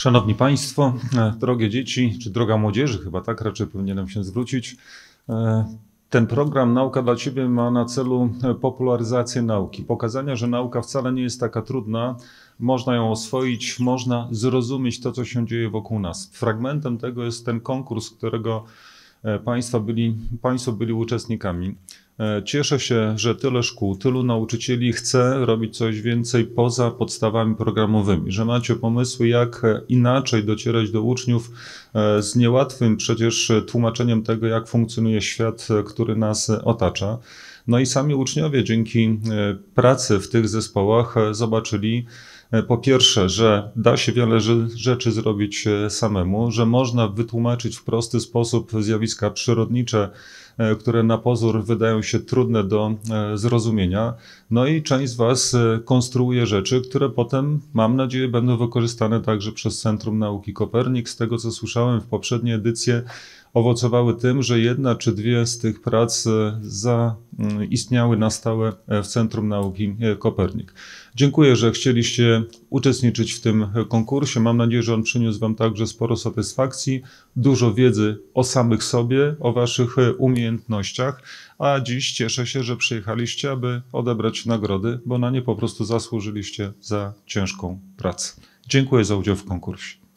Szanowni Państwo, e, drogie dzieci, czy droga młodzieży, chyba tak raczej powinienem się zwrócić. E, ten program Nauka dla Ciebie ma na celu e, popularyzację nauki, pokazania, że nauka wcale nie jest taka trudna, można ją oswoić, można zrozumieć to, co się dzieje wokół nas. Fragmentem tego jest ten konkurs, którego Państwo byli, państwo byli uczestnikami. E, cieszę się, że tyle szkół, tylu nauczycieli chce robić coś więcej poza podstawami programowymi, że macie pomysły, jak e, inaczej docierać do uczniów e, z niełatwym przecież tłumaczeniem tego, jak funkcjonuje świat, który nas otacza. No i sami uczniowie dzięki pracy w tych zespołach zobaczyli, po pierwsze, że da się wiele rzeczy zrobić samemu, że można wytłumaczyć w prosty sposób zjawiska przyrodnicze E, które na pozór wydają się trudne do e, zrozumienia. No i część z Was e, konstruuje rzeczy, które potem, mam nadzieję, będą wykorzystane także przez Centrum Nauki Kopernik. Z tego co słyszałem w poprzedniej edycji, owocowały tym, że jedna czy dwie z tych prac e, zaistniały mm, na stałe e, w Centrum Nauki e, Kopernik. Dziękuję, że chcieliście uczestniczyć w tym konkursie. Mam nadzieję, że on przyniósł Wam także sporo satysfakcji, dużo wiedzy o samych sobie, o Waszych umiejętnościach. A dziś cieszę się, że przyjechaliście, aby odebrać nagrody, bo na nie po prostu zasłużyliście za ciężką pracę. Dziękuję za udział w konkursie.